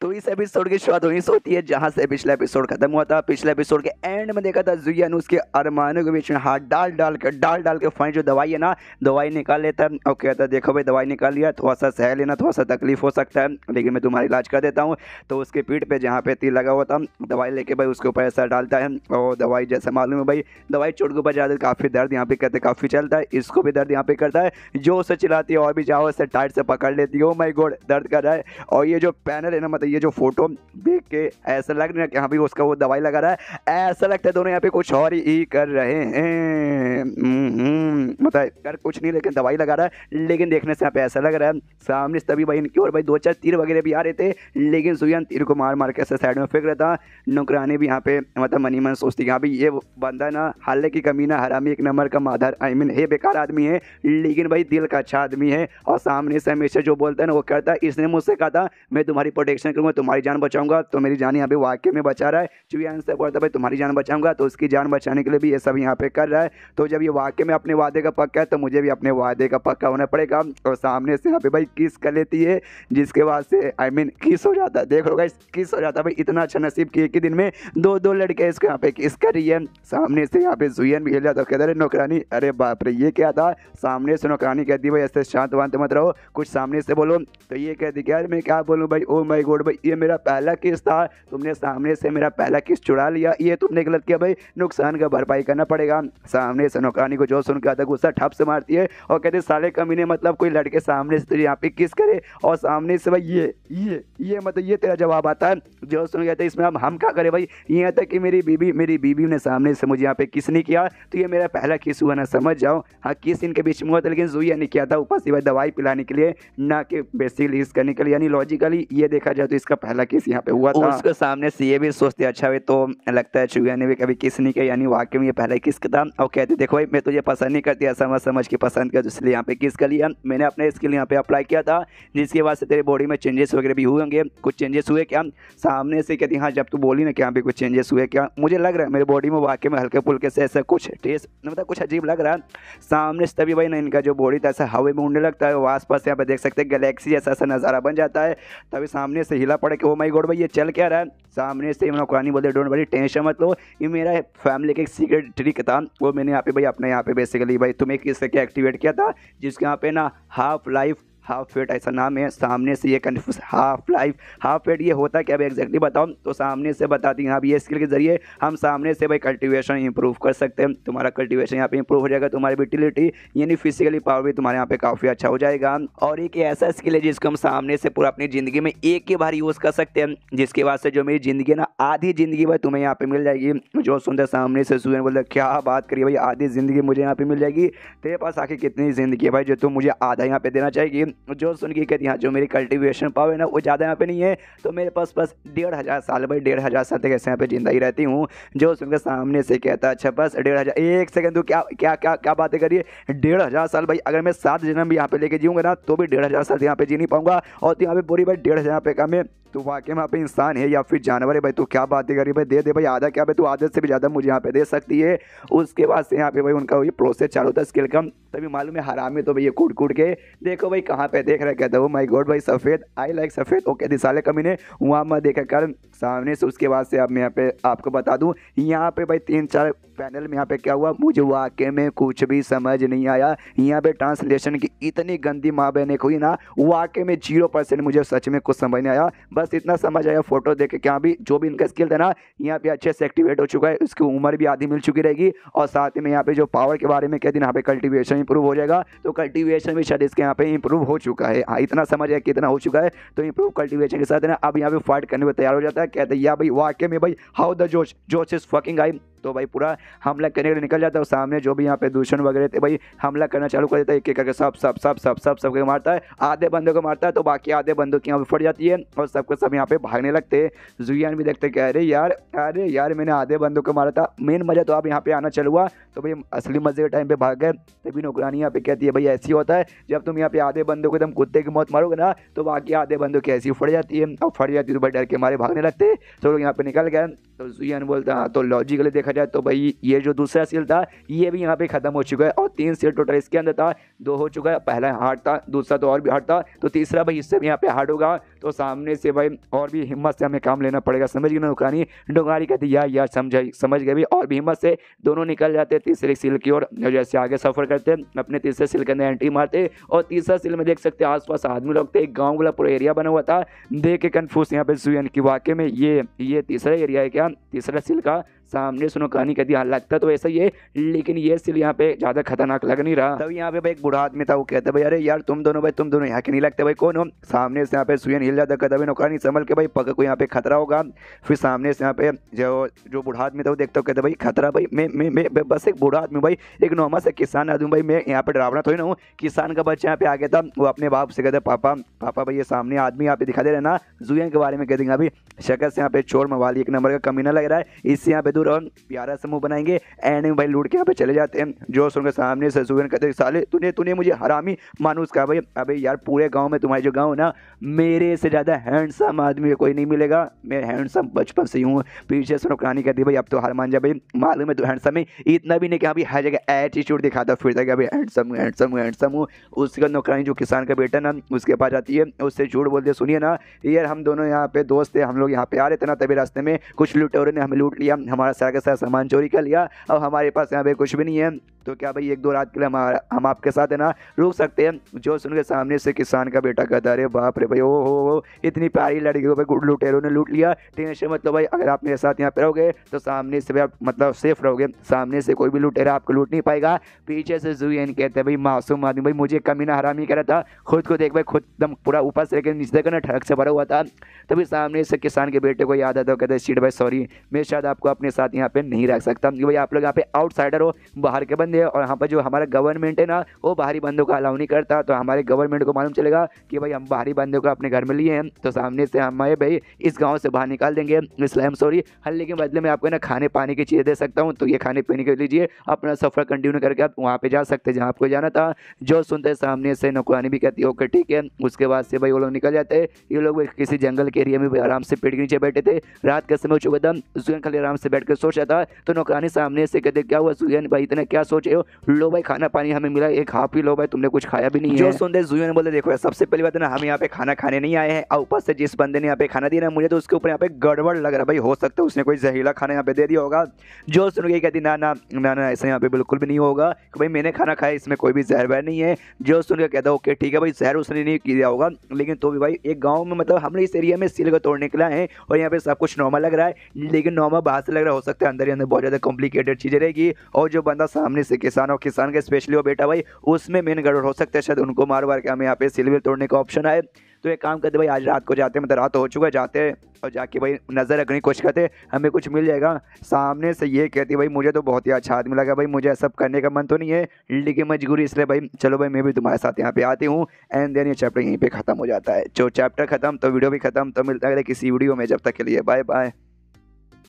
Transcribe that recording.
तो इस एपिसोड की शुरुआत वहीं से होती है जहाँ से पिछला एपिसोड खत्म हुआ था पिछले एपिसोड के एंड में देखा था जुया ने उसके अरमानों के बीच में हाथ डाल डाल कर डाल डाल के फाइन जो दवाई है ना दवाई निकाल लेता है और कहता है देखो भाई दवाई निकाल लिया थोड़ा सा सह लेना थोड़ा सा तकलीफ हो सकता है लेकिन मैं तुम्हारा इलाज कर देता हूँ तो उसके पीठ पर जहाँ पे तीर लगा हुआ था दवाई लेके भाई उसके ऊपर ऐसा डालता है और दवाई जैसे मालूम है भाई दवाई चोट के ऊपर जाते काफ़ी दर्द यहाँ पे करते काफ़ी चलता है इसको भी दर्द यहाँ पे करता है जो उसे चिल्लाती है और भी जाओ उसे टाइट से पकड़ लेती है ओ माई गोड दर्द कर रहा है और ये जो पैनल है ना मतलब ये जो फोटो देख के ऐसा लग रहा है कि हाँ भी उसका वो दवाई लगा रहा है ऐसा लगता है दोनों यहाँ पे कुछ और ही कर रहे हैं मतलब कर कुछ नहीं लेकिन दवाई लगा रहा है लेकिन देखने से यहाँ पे ऐसा लग रहा है सामने से तभी भाई इनकी और भाई दो चार तीर वगैरह भी आ रहे थे लेकिन सुयन तीर को मार मार के ऐसे साइड में फेंक रहा था नुकरानी भी यहाँ पे मतलब मनी मन सोचती यहाँ भी ये बंदा ना हाल की कमी ना हरामी एक नंबर का माधर आई मीन ये बेकार आदमी है लेकिन भाई दिल का अच्छा आदमी है और सामने से हमेशा जो बोलता है ना वो करता है इसने मुझसे कहा था मैं तुम्हारी प्रोटेक्शन करूँगा तुम्हारी जान बचाऊंगा तो मेरी जान यहाँ पे वाक्य में बचा रहा है चूहे आंसर करता भाई तुम्हारी जान बचाऊंगा तो उसकी जान बचाने के लिए भी ये सब यहाँ पे कर रहा है तो जब ये वाक्य में अपने वादे का पक्का है तो मुझे भी अपने वादे का पक्का होना पड़ेगा और सामने से यहाँ पे भाई किस कर लेती है जिसके बाद से आई मीन किस हो जाता है देख लो भाई किस हो जाता है भाई इतना अच्छा नसीब कि एक ही दिन में दो दो लड़के इसको यहाँ पे किस कर रही है सामने से यहाँ पे जुयन भी खेल जाता है कहता है नौकरानी अरे बाप रे ये क्या था सामने से नौकरानी कहती भाई ऐसे शांत वांत मत रहो कुछ सामने से बोलो तो ये कहती क्या मैं क्या बोलूँ भाई ओ माई गोड भाई ये मेरा पहला केस था तुमने सामने से मेरा पहला केस चुरा लिया ये तुमने गलत किया भाई नुकसान का भरपाई करना पड़ेगा सामने से नौकरानी को जो सुन के आता गुस्सा ठप से मारती है और कहते साले कमीने मतलब कोई लड़के सामने से तुझे यहाँ पे किस करे और सामने से भाई ये ये ये मतलब ये तेरा जवाब आता है जो सुन गया था इसमें अब हम क्या करें भाई ये आता कि मेरी बीबी मेरी बीबी ने सामने से मुझे यहाँ पे किस नहीं किया तो ये मेरा पहला किस हुआ ना समझ जाओ हाँ किस इनके बीच में हुआ था लेकिन जुया नहीं किया था ऊपर से दवाई पिलाने के लिए ना कि बेसिकली यूज़ करने के लिए यानी लॉजिकली ये देखा जाए तो इसका पहला केस यहाँ पे हुआ था उसके सामने सीए भी सोचते अच्छा भाई तो लगता है चुहिया ने भी कभी किस नहीं किया यानी वाकई में ये पहला किस था और कहते देखो भाई मैं तो ये पसंद नहीं करती समझ समझ के पसंद कर इसलिए यहाँ पे किस कर लिया मैंने अपने इसके लिए यहाँ पे अप्लाई किया था जिसके बाद से तेरे बॉडी में चेंजेस वगैरह भी हुए होंगे कुछ चेंजेस हुए क्या सामने से कहती हाँ जब तू बोली ना कि यहाँ पे कुछ चेंजेस हुए क्या मुझे लग रहा है मेरे बॉडी में वाकई में हल्के फुल्के से ऐसा कुछ टेस्ट मतलब तो कुछ अजीब लग रहा है सामने से तभी भाई ना इनका जो बॉडी था ऐसा हवा में उड़ने लगता है आस पास यहाँ पे देख सकते हैं गैलेक्सी जैसा ऐसा नज़ारा बन जाता है तभी सामने से ही चिल्ला पड़े कि ओ माई गॉड भाई ये चल क्या रहा है सामने से इमरान कुरानी बोलते डोंट वरी टेंशन मत लो ये मेरा फैमिली का एक सीक्रेट ट्रिक था वो मैंने यहाँ पे भाई अपने यहाँ पे बेसिकली भाई तुम्हें किस क्या एक्टिवेट किया था जिसके यहाँ पे ना हाफ लाइफ हाफ पेट ऐसा नाम है सामने से ये कन्फ्यूज हाफ लाइफ हाफ पेट ये होता है क्या भाई एग्जैक्टली बताऊँ तो सामने से बताती हैं हाँ, आप ये स्किल के जरिए हम सामने से भाई कल्टिवेशन इंप्रूव कर सकते हैं तुम्हारा कल्टिवेशन यहाँ पे इंप्रूव हो जाएगा तुम्हारी विटिलिटी यानी फिजिकली पावर भी तुम्हारे यहाँ पे काफ़ी अच्छा हो जाएगा और एक ऐसा स्किल है जिसको हम सामने से पूरा अपनी ज़िंदगी में एक ही बार यूज़ कर सकते हैं जिसके बाद से जो मेरी ज़िंदगी ना आधी ज़िंदगी भाई तुम्हें यहाँ पे मिल जाएगी जो सुनते सामने से सुन बोलते क्या बात करिए भाई आधी ज़िंदगी मुझे यहाँ पे मिल जाएगी तेरे पास आखिर कितनी ज़िंदगी है भाई जो तुम मुझे आधा यहाँ पे देना चाहिए जो सुन के कहती हाँ जो मेरी कल्टिवेशन पावर है ना वो ज़्यादा यहाँ पे नहीं है तो मेरे पास बस डेढ़ हज़ार साल भाई डेढ़ हज़ार साल तक ऐसे यहाँ पे जिंदा ही रहती हूँ जो सुनकर सामने से कहता अच्छा बस डेढ़ हज़ार एक सेकेंड तो क्या क्या क्या क्या बातें करिए डेढ़ हज़ार साल भाई अगर मैं सात जन्म भी यहाँ पे लेके जीऊँगा ना तो भी डेढ़ हज़ार साल यहाँ पे जी नहीं पाऊँगा और तो यहाँ पे पूरी भाई डेढ़ हज़ार पे कम है तो वाकई वहाँ पे इंसान है या फिर जानवर है भाई तो क्या बातें करी भाई दे दे भाई आधा क्या भाई तो आधे से भी ज़्यादा मुझे यहाँ पे दे सकती है उसके बाद से यहाँ पे भाई उनका ये प्रोसेस चालू होता है स्किल कम तभी मालूम है हरामी तो भाई ये कूट कूट के देखो भाई कहाँ पे देख रहे क्या था माई गोड भाई सफ़ेद आई लाइक सफ़ेद ओके दिसाले कमी ने वहाँ मैं देखा कर सामने से उसके बाद से अब मैं यहाँ पे आपको बता दूँ यहाँ पे भाई तीन चार पैनल में यहाँ पे क्या हुआ मुझे वाक्य में कुछ भी समझ नहीं आया यहाँ पे ट्रांसलेशन की इतनी गंदी माँ बहने हुई ना वाक्य में जीरो परसेंट मुझे सच में कुछ समझ नहीं आया बस इतना समझ आया फोटो देख के भी जो भी इनका स्किल था ना यहाँ पे अच्छे से एक्टिवेट हो चुका है उसकी उम्र भी आधी मिल चुकी रहेगी और साथ में यहाँ पे जो पावर के बारे में कहते हैं यहाँ पे कल्टिवेशन इंप्रूव हो जाएगा तो कल्टिवेशन भी शायद इसके यहाँ पे इंप्रूव हो चुका है हाँ इतना समझ है कितना हो चुका है तो इम्प्रूव कल्टिवेशन के साथ ना अब यहाँ पे फाइट करने में तैयार हो जाता है कहते हैं या भाई वाक्य में भाई हाउ द जोश जोश इज फकिंग आई तो भाई पूरा हमला करने के लिए निकल जाता है सामने जो भी यहाँ पे दूषण वगैरह थे भाई हमला करना चालू कर देता है एक एक करके सब सब सब सब सब सबके मारता है आधे बंदों को मारता है तो बाकी आधे बंदों की यहाँ पर फट जाती है और सबको सब यहाँ पे भागने लगते हैं जुयान भी देखते कह अरे यार अरे यार मैंने आधे बंदों को मारा था मेन मज़ा तो आप यहाँ पे आना चल हुआ तो भाई असली मज़े के टाइम पर भाग गए तभी नौकरानी यहाँ पे कहती है भाई ऐसी होता है जब तुम यहाँ पे आधे बंदों को एकदम कुत्ते की मौत मारोगे ना तो बाकी आधे बंदों की ऐसी फट जाती है और फट जाती है तो भाई डर के मारे भागने लगते तो लोग यहाँ पे निकल गए तो जुयान बोलता हाँ तो लॉजिकली देखा देखा जाए तो भाई ये जो दूसरा सील था ये भी यहाँ पे ख़त्म हो चुका है और तीन सील टोटल इसके अंदर था दो हो चुका है पहला हार्ड था दूसरा तो और भी हार्ड था तो तीसरा भाई इससे भी यहाँ पे हार्ड होगा तो सामने से भाई और भी हिम्मत से हमें काम लेना पड़ेगा समझ गए ना डोकानी डोंगारी कहती यार यार समझ समझ गए भी और भी हिम्मत से दोनों निकल जाते हैं तीसरे सील की ओर जैसे आगे सफ़र करते हैं अपने तीसरे सील के अंदर एंट्री मारते और तीसरा सील में देख सकते हैं आसपास आदमी लोग थे एक गाँव वाला पूरा एरिया बना हुआ था देख के कन्फ्यूज यहाँ पे सुन की वाकई में ये ये तीसरा एरिया है क्या तीसरा सील का सामने सुनो कहानी कहती हाँ लगता तो ऐसा ही है लेकिन ये सिल यहाँ पे ज़्यादा खतरनाक लग नहीं रहा तब यहाँ पे भाई एक बुढ़ा आदमी था वो कहता भाई अरे यार तुम दोनों भाई तुम दोनों यहाँ के नहीं लगते भाई कौन हो सामने से यहाँ पे सुयन हिल जाता भाई नौकरानी संभल के भाई पग को यहाँ पे खतरा होगा फिर सामने से यहाँ पे जो जो बुढ़ा आदमी था वो देखता कहते भाई खतरा भाई मैं मैं मैं बस एक बुढ़ा आदमी भाई एक नॉर्मल से किसान आदमी भाई मैं यहाँ पे डरावना थोड़ी ना हूँ किसान का बच्चा यहाँ पे आ गया था वो अपने बाप से कहते पापा पापा भाई ये सामने आदमी यहाँ पे दिखा दे रहे ना जुयन के बारे में कह देंगे अभी शकस से यहाँ पे चोर मवाली एक नंबर का कमीना लग रहा है इससे यहाँ पे बहादुर और प्यारा समूह बनाएंगे एंड में भाई लूट के यहाँ पे चले जाते हैं जोश उनके सामने से ससुरन कहते साले तूने तूने मुझे हरामी मानूस कहा भाई अबे यार पूरे गांव में तुम्हारे जो गांव ना मेरे से ज़्यादा हैंडसम आदमी कोई नहीं मिलेगा मैं हैंडसम बचपन से हूँ पीछे सुनो कहानी कहती भाई अब तो हर मान जा भाई मालूम है तो हैंडसम ही इतना भी नहीं कहा भाई हर जगह एटीट्यूड दिखाता फिर कि भाई हैंडसम हैंडसम हैंडसम हूँ उसके बाद नौकरानी जो किसान का बेटा ना उसके पास जाती है उससे झूठ बोलते सुनिए ना यार हम दोनों यहाँ पे दोस्त थे हम लोग यहाँ पे आ रहे थे ना तभी रास्ते में कुछ लुटोरे ने हमें लूट लिया हमारा हमारा सारा का सारा सामान चोरी कर लिया अब हमारे पास यहाँ पे कुछ भी नहीं है तो क्या भाई एक दो रात के लिए हमारा हम आपके साथ है ना रुक सकते हैं जो सुन के सामने से किसान का बेटा कहता अरे बाप रे भाई ओ हो हो इतनी प्यारी लड़की को भाई लुटेरों ने लूट लिया टेंशन मतलब भाई अगर आप मेरे साथ यहाँ पे रहोगे तो सामने से आप मतलब सेफ रहोगे सामने से कोई भी लुटेरा आपको लूट नहीं पाएगा पीछे से जुएन कहते हैं भाई मासूम आदमी भाई मुझे कमी ना हरामी कह रहा था खुद को देख भाई खुद एकदम पूरा ऊपर से लेकर नीचे देखकर ना ठड़क से भरा हुआ था तभी सामने से किसान के बेटे को याद आता कहते शीट भाई सॉरी मैं शायद आपको अपने साथ यहाँ पे नहीं रख सकता भाई आप लोग यहाँ पे आउटसाइडर हो बाहर के बंदे थे और यहाँ पर जो हमारा गवर्नमेंट है ना वो बाहरी बंदों का अलाउ नहीं करता तो हमारे गवर्नमेंट को मालूम चलेगा कि भाई हम बाहरी बंदों को अपने घर में लिए हैं तो सामने से हमारे भाई इस गाँव से बाहर निकाल देंगे इसलिए सॉरी हल्ले के बदले में आपको ना खाने पाने की चीज़ें दे सकता हूँ तो ये खाने पीने के लीजिए अपना सफ़र कंटिन्यू करके आप वहाँ पर जा सकते जहाँ आपको जाना था जो सुनते सामने से नौकरानी भी कहती है ओके ठीक है उसके बाद से भाई वो लोग निकल जाते हैं ये लोग किसी जंगल के एरिया में आराम से पेड़ के नीचे बैठे थे रात का समय चुका था सुगन खाली आराम से बैठ कर सोचा था तो नौकरानी सामने से कहते क्या हुआ सुगन भाई इतना क्या सोच सोचे हो लो भाई खाना पानी हमें मिला एक हाफ ही लो भाई तुमने कुछ खाया भी नहीं जो सुन सुनते जूयो ने बोले देखो सबसे पहली बात ना हम यहाँ पे खाना खाने नहीं आए हैं और ऊपर से जिस बंदे ने यहाँ पे खाना दिया ना मुझे तो उसके ऊपर यहाँ पे गड़बड़ लग रहा है भाई हो सकता है उसने कोई जहरीला खाना यहाँ पे दे दिया होगा जो सुन गई कहती ना ना ना ना ऐसे यहाँ पे बिल्कुल भी नहीं होगा कि भाई मैंने खाना खाया इसमें कोई भी जहर वहर नहीं है जो सुन के कहता ओके ठीक है भाई जहर उसने नहीं किया होगा लेकिन तो भी भाई एक गाँव में मतलब हमने इस एरिया में सिल का तोड़ निकला है और यहाँ पे सब कुछ नॉर्मल लग रहा है लेकिन नॉर्मल बाहर से लग रहा हो सकता है अंदर ही अंदर बहुत ज़्यादा कॉम्प्लिकेटेड चीज़ें रहेगी और जो बंदा सामने जैसे किसान हो किसान के स्पेशली हो बेटा भाई उसमें मेन गड़बड़ हो सकता है शायद उनको मार मार के हमें यहाँ पे सिल्वर तोड़ने का ऑप्शन आए तो एक काम करते भाई आज रात को जाते हैं मतलब रात हो चुका है जाते हैं और जाके भाई नज़र रखने की कोशिश करते हमें कुछ मिल जाएगा सामने से ये कहती भाई मुझे तो बहुत ही अच्छा आदमी लगा भाई मुझे सब करने का मन तो नहीं है लेकिन मजबूरी इसलिए भाई चलो भाई मैं भी तुम्हारे साथ यहाँ पे आती हूँ एंड देन ये चैप्टर यहीं पर ख़त्म हो जाता है जो चैप्टर खत्म तो वीडियो भी खत्म तो मिलता है किसी वीडियो में जब तक के लिए बाय बाय